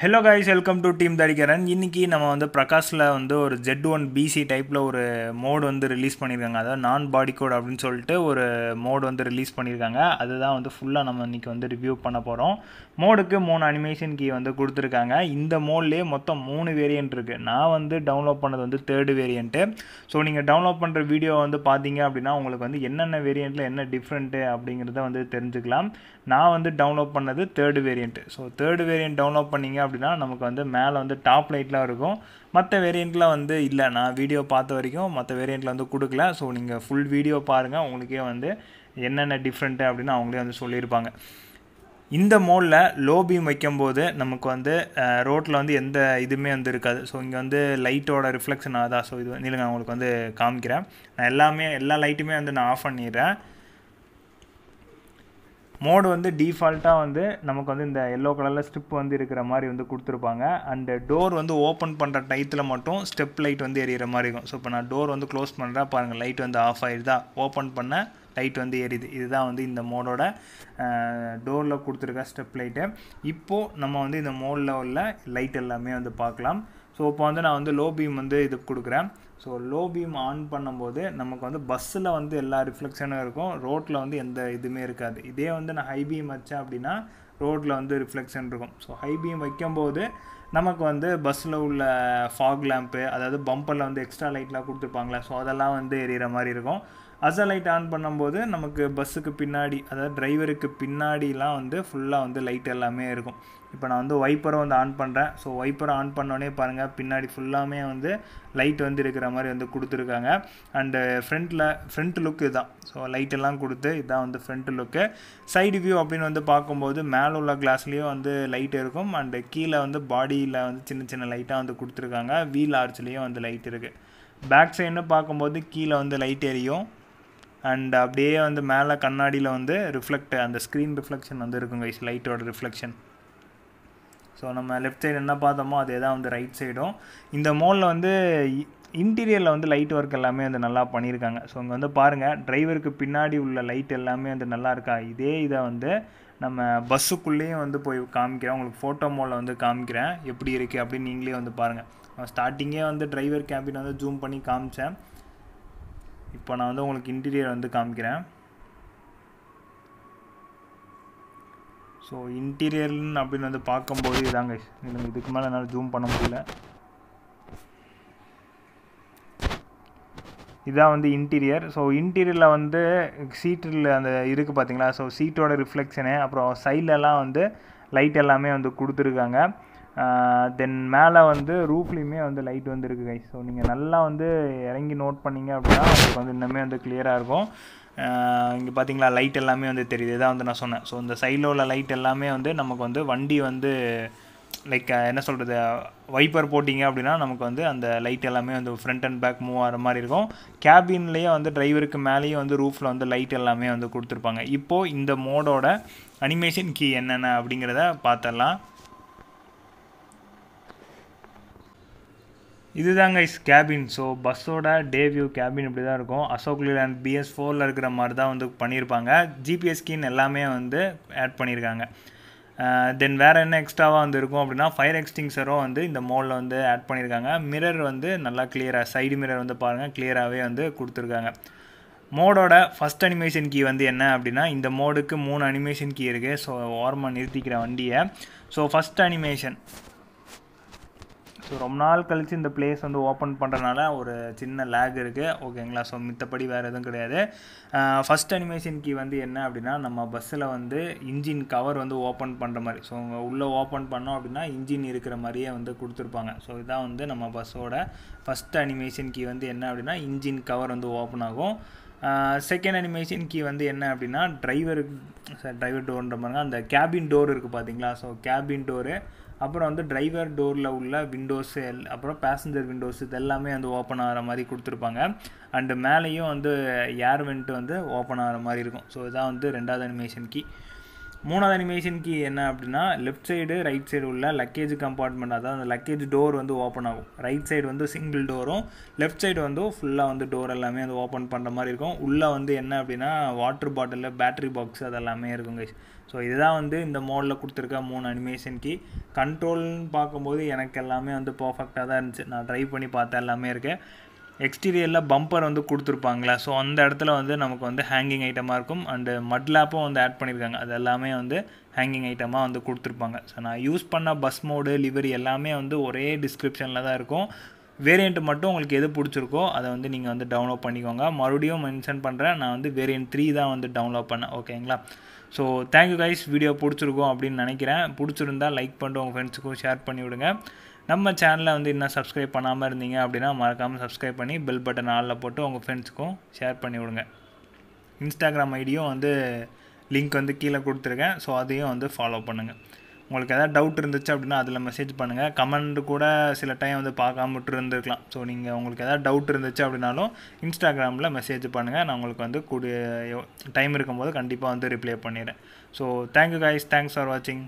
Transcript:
hello guys welcome to team தடிக்கிறேன் இன்றைக்கி நம்ம வந்து பிரகாஷில் வந்து ஒரு ஜெட் ஒன் பிசி டைப்பில் ஒரு மோடு வந்து ரிலீஸ் பண்ணியிருக்காங்க அதாவது நான் பாடி கோட் அப்படின்னு சொல்லிட்டு ஒரு மோடு வந்து ரிலீஸ் பண்ணியிருக்காங்க அதுதான் வந்து ஃபுல்லாக நம்ம இன்றைக்கி வந்து ரிவ்யூ பண்ண போகிறோம் மோடுக்கு மூணு அனிமேஷன் கீ வந்து கொடுத்துருக்காங்க இந்த மோட்லேயே மொத்தம் மூணு வேரியண்ட் இருக்குது நான் வந்து டவுன்லோட் பண்ணது வந்து தேர்டு வேரியண்ட்டு ஸோ நீங்கள் டவுன்லோட் பண்ணுற வீடியோ வந்து பார்த்தீங்க அப்படின்னா உங்களுக்கு வந்து என்னென்ன வேரியண்ட்டில் என்ன டிஃப்ரெண்ட்டு அப்படிங்கிறத வந்து தெரிஞ்சுக்கலாம் நான் வந்து டவுன்லோட் பண்ணது third variant so third variant download பண்ணிங்க அப்படின்னா நமக்கு வந்து மேலே வந்து டாப் லைட்லாம் இருக்கும் மற்ற வேரியண்ட்டில் வந்து இல்லை நான் வீடியோ பார்த்த வரைக்கும் மற்ற வேரியண்ட்டில் வந்து கொடுக்கல ஸோ நீங்கள் ஃபுல் வீடியோ பாருங்கள் உங்களுக்கே வந்து என்னென்ன டிஃப்ரெண்ட்டு அப்படின்னு அவங்களே வந்து சொல்லியிருப்பாங்க இந்த மோடில் லோ பீம் வைக்கும்போது நமக்கு வந்து ரோட்டில் வந்து எந்த இதுவுமே வந்து இருக்காது ஸோ இங்கே வந்து லைட்டோட ரிஃப்ளெக்ஷன் ஆகுதா ஸோ இது வந்து நான் உங்களுக்கு வந்து காமிக்கிறேன் நான் எல்லாமே எல்லா லைட்டுமே வந்து நான் ஆஃப் பண்ணிடுறேன் மோடு வந்து டிஃபால்ட்டாக வந்து நமக்கு வந்து இந்த எல்லோ கலரில் ஸ்டெப் வந்து இருக்கிற மாதிரி வந்து கொடுத்துருப்பாங்க அந்த டோர் வந்து ஓப்பன் பண்ணுற டைத்தில் மட்டும் ஸ்டெப் லைட் வந்து எரியிற மாதிரி இருக்கும் ஸோ இப்போ நான் டோர் வந்து க்ளோஸ் பண்ணுறேன் பாருங்கள் லைட் வந்து ஆஃப் ஆயிடுதா ஓப்பன் பண்ண லைட் வந்து எரியுது இதுதான் வந்து இந்த மோடோட டோரில் கொடுத்துருக்க ஸ்டெப் லைட்டு இப்போது நம்ம வந்து இந்த மோடில் உள்ள லைட் எல்லாமே வந்து பார்க்கலாம் ஸோ இப்போ வந்து நான் வந்து லோ பீம் வந்து இது கொடுக்குறேன் ஸோ லோ பீம் ஆன் பண்ணும்போது நமக்கு வந்து பஸ்ஸில் வந்து எல்லா ரிஃப்ளெக்ஷனும் இருக்கும் ரோட்டில் வந்து எந்த இதுவுமே இருக்காது இதே வந்து நான் ஹை பீம் வச்சேன் அப்படின்னா ரோட்டில் வந்து ரிஃப்ளெக்ஷன் இருக்கும் ஸோ ஹை பீம் வைக்கும்போது நமக்கு வந்து பஸ்ஸில் உள்ள ஃபாக் லேம்ப்பு அதாவது பம்பரில் வந்து எக்ஸ்ட்ரா லைட்லாம் கொடுத்துருப்பாங்களே ஸோ அதெல்லாம் வந்து எரியிற மாதிரி இருக்கும் அசல் லைட் ஆன் பண்ணும்போது நமக்கு பஸ்ஸுக்கு பின்னாடி அதாவது டிரைவருக்கு பின்னாடிலாம் வந்து ஃபுல்லாக வந்து லைட் எல்லாமே இருக்கும் இப்போ நான் வந்து வைப்பரை வந்து ஆன் பண்ணுறேன் ஸோ வைப்பரை ஆன் பண்ணோடனே பாருங்கள் பின்னாடி ஃபுல்லாமே வந்து லைட் வந்து இருக்கிற மாதிரி வந்து கொடுத்துருக்காங்க அண்டு ஃப்ரண்ட்டில் ஃப்ரண்ட் லுக்கு இதுதான் ஸோ லைட்டெல்லாம் கொடுத்து இதுதான் வந்து ஃப்ரண்ட் லுக்கு சைடு வியூ அப்படின்னு வந்து பார்க்கும்போது மேலே உள்ள கிளாஸ்லேயும் வந்து லைட் இருக்கும் அண்டு கீழே வந்து பாடியில் வந்து சின்ன சின்ன லைட்டாக வந்து கொடுத்துருக்காங்க வீல் ஆர்ச்லேயும் வந்து லைட் இருக்குது பேக் சைடுன்னு பார்க்கும்போது கீழே வந்து லைட் எரியும் அண்ட் அப்படியே வந்து மேலே கண்ணாடியில் வந்து ரிஃப்ளெக்ட் அந்த ஸ்க்ரீன் ரிஃப்ளெக்ஷன் வந்து இருக்கும் கைஸ் லைட்டோட ரிஃப்ளெக்ஷன் ஸோ நம்ம லெஃப்ட் சைடு என்ன பார்த்தோமோ அதே தான் வந்து ரைட் சைடும் இந்த மோலில் வந்து இன்டீரியரில் வந்து லைட் ஒர்க் எல்லாமே வந்து நல்லா பண்ணியிருக்காங்க ஸோ இங்கே வந்து பாருங்கள் டிரைவருக்கு பின்னாடி உள்ள லைட் எல்லாமே வந்து நல்லா இருக்கா இதே இதை வந்து நம்ம பஸ்ஸுக்குள்ளேயும் வந்து போய் காமிக்கிறேன் உங்களுக்கு ஃபோட்டோ மோலில் வந்து காமிக்கிறேன் எப்படி இருக்குது அப்படின்னு நீங்களே வந்து பாருங்கள் ஸ்டார்டிங்கே வந்து டிரைவர் கேபின் வந்து ஜூம் பண்ணி காமிச்சேன் இப்போ நான் வந்து உங்களுக்கு இன்டீரியர் வந்து காமிக்கிறேன் ஸோ இன்டீரியர்னு அப்படின்னு வந்து பார்க்கும்போது இதாங்க இதுக்கு மேலே என்னால் ஜூம் பண்ண முடியல இதான் வந்து இன்டீரியர் ஸோ இன்டீரியரில் வந்து சீட்டில் அந்த இருக்குது பார்த்தீங்களா ஸோ சீட்டோட ரிஃப்ளெக்ஷனு அப்புறம் சைட்லலாம் வந்து லைட் எல்லாமே வந்து கொடுத்துருக்காங்க தென் மேலே வந்து ரூஃப்லேயுமே வந்து லைட் வந்து இருக்குது ஸோ நீங்கள் நல்லா வந்து இறங்கி நோட் பண்ணிங்க அப்படின்னா உங்களுக்கு வந்து இன்னுமே வந்து கிளியராக இருக்கும் இங்கே பார்த்தீங்களா லைட் எல்லாமே வந்து தெரியுது இதான் வந்து நான் சொன்னேன் ஸோ இந்த சைடில் உள்ள லைட் எல்லாமே வந்து நமக்கு வந்து வண்டி வந்து லைக் என்ன சொல்கிறது வைப்பர் போட்டிங்க அப்படின்னா நமக்கு வந்து அந்த லைட் எல்லாமே வந்து ஃப்ரண்ட் அண்ட் பேக் மூவ் ஆகிற மாதிரி இருக்கும் கேபின்லேயே வந்து டிரைவருக்கு மேலேயும் வந்து ரூஃபில் வந்து லைட் எல்லாமே வந்து கொடுத்துருப்பாங்க இப்போது இந்த மோடோட அனிமேஷன் கீ என்னென்ன அப்படிங்கிறத பார்த்துடலாம் இதுதாங்க இஸ் கேபின் ஸோ பஸ்ஸோட டேவியூ கேபின் இப்படி தான் இருக்கும் அசோக் லேண்ட் பிஎஸ் ஃபோரில் இருக்கிற மாதிரி தான் வந்து பண்ணியிருப்பாங்க ஜிபிஎஸ் ஸ்கீன் எல்லாமே வந்து ஆட் பண்ணியிருக்காங்க தென் வேறு என்ன எக்ஸ்ட்ராவாக வந்து இருக்கும் அப்படின்னா ஃபயர் எக்ஸ்டிங்ஸரும் வந்து இந்த மோலில் வந்து ஆட் பண்ணியிருக்காங்க மிரர் வந்து நல்லா கிளியராக சைடு மிரர் வந்து பாருங்கள் கிளியராகவே வந்து கொடுத்துருக்காங்க மோடோட ஃபஸ்ட் அனிமேஷன் கீ வந்து என்ன அப்படின்னா இந்த மோடுக்கு மூணு அனிமேஷன் கீ இருக்குது ஸோ ஓரமாக நிறுத்திக்கிற வண்டியை ஸோ ஃபஸ்ட் அனிமேஷன் ஸோ ரொம்ப நாள் கழித்து இந்த பிளேஸ் வந்து ஓப்பன் பண்ணுறனால ஒரு சின்ன லேக் இருக்குது ஓகேங்களா ஸோ மித்தப்படி வேறு எதுவும் கிடையாது ஃபஸ்ட் அனிமேஷன் கீ வந்து என்ன அப்படின்னா நம்ம பஸ்ஸில் வந்து இன்ஜின் கவர் வந்து ஓப்பன் பண்ணுற மாதிரி ஸோ உள்ளே ஓப்பன் பண்ணோம் அப்படின்னா இன்ஜின் இருக்கிற மாதிரியே வந்து கொடுத்துருப்பாங்க ஸோ இதான் வந்து நம்ம பஸ்ஸோட ஃபஸ்ட் அனிமேஷன் கீ வந்து என்ன அப்படின்னா இன்ஜின் கவர் வந்து ஓப்பன் ஆகும் செகண்ட் அனிமேஷன் கீ வந்து என்ன அப்படின்னா டிரைவருக்கு டிரைவர் டோர்ன்ற மாதிரி அந்த கேபின் டோர் இருக்குது பார்த்தீங்களா ஸோ கேபின் டோரு அப்புறம் வந்து டிரைவர் டோரில் உள்ள விண்டோஸ் எல் அப்புறம் பேசஞ்சர் விண்டோஸ் இது எல்லாமே வந்து ஓப்பன் ஆகிற மாதிரி கொடுத்துருப்பாங்க அண்டு மேலேயும் வந்து ஏர் வெண்ட்டு வந்து ஓப்பன் ஆகிற மாதிரி இருக்கும் ஸோ இதான் வந்து ரெண்டாவது அனிமேஷன் கீ மூணாவது அனிமேஷன் கீ என்ன அப்படின்னா லெஃப்ட் சைடு ரைட் சைடு உள்ள லக்கேஜ் கம்பார்ட்மெண்ட் அதாவது அந்த லக்கேஜ் டோர் வந்து ஓப்பன் ஆகும் ரைட் சைடு வந்து சிங்கிள் டோரும் லெஃப்ட் சைடு வந்து ஃபுல்லாக வந்து டோர் எல்லாமே வந்து ஓப்பன் பண்ணுற மாதிரி இருக்கும் உள்ளே வந்து என்ன அப்படின்னா வாட்டர் பாட்டிலில் பேட்ரி பாக்ஸ் அதெல்லாமே இருக்கும் கைஸ் ஸோ இதுதான் வந்து இந்த மோடில் கொடுத்துருக்க மூணு அனிமேஷன் கீ கண்ட்ரோல்னு பார்க்கும்போது எனக்கு எல்லாமே வந்து பர்ஃபெக்டாக தான் இருந்துச்சு நான் ட்ரை பண்ணி பார்த்தேன் எல்லாமே இருக்கேன் எக்ஸ்டீரியரில் பம்பர் வந்து கொடுத்துருப்பாங்களா ஸோ அந்த இடத்துல வந்து நமக்கு வந்து ஹேங்கிங் ஐட்டமாக இருக்கும் அண்டு மட்லாப்பும் வந்து ஆட் பண்ணியிருக்காங்க அது எல்லாமே வந்து ஹேங்கிங் ஐட்டமாக வந்து கொடுத்துருப்பாங்க ஸோ நான் யூஸ் பண்ண பஸ் மோடு லிவரி எல்லாமே வந்து ஒரே டிஸ்கிரிப்ஷனில் தான் இருக்கும் வேரியண்ட் மட்டும் உங்களுக்கு எது பிடிச்சிருக்கோ அதை வந்து நீங்கள் வந்து டவுன்லோட் பண்ணிக்கோங்க மறுபடியும் மென்ஷன் பண்ணுறேன் நான் வந்து வேரியண்ட் த்ரீ தான் வந்து டவுன்லோட் பண்ணேன் ஓகேங்களா ஸோ தேங்க்யூ கைஸ் வீடியோ பிடிச்சிருக்கோம் அப்படின்னு நினைக்கிறேன் பிடிச்சிருந்தா லைக் பண்ணிட்டு உங்கள் ஃப்ரெண்ட்ஸுக்கும் ஷேர் பண்ணி விடுங்க நம்ம சேனலை வந்து இன்னும் சப்ஸ்கிரைப் பண்ணாமல் இருந்தீங்க அப்படின்னா மறக்காமல் சப்ஸ்கிரைப் பண்ணி பெல் பட்டன் ஆளில் போட்டு உங்கள் ஃப்ரெண்ட்ஸுக்கும் ஷேர் பண்ணி விடுங்க இன்ஸ்டாகிராம் ஐடியும் வந்து லிங்க் வந்து கீழே கொடுத்துருக்கேன் ஸோ அதையும் வந்து ஃபாலோ பண்ணுங்கள் உங்களுக்கு எதாவது டவுட் இருந்துச்சு அப்படின்னா அதில் மெசேஜ் பண்ணுங்கள் கமெண்ட் கூட சில டைம் வந்து பார்க்காம விட்டு இருந்துருக்கலாம் ஸோ நீங்கள் உங்களுக்கு எதாவது டவுட் இருந்துச்சு அப்படின்னாலும் இன்ஸ்டாகிராமில் மெசேஜ் பண்ணுங்கள் நான் உங்களுக்கு வந்து கூடிய டைம் இருக்கும்போது கண்டிப்பாக வந்து ரிப்ளை பண்ணிடுறேன் so thank you guys thanks for வாட்சிங்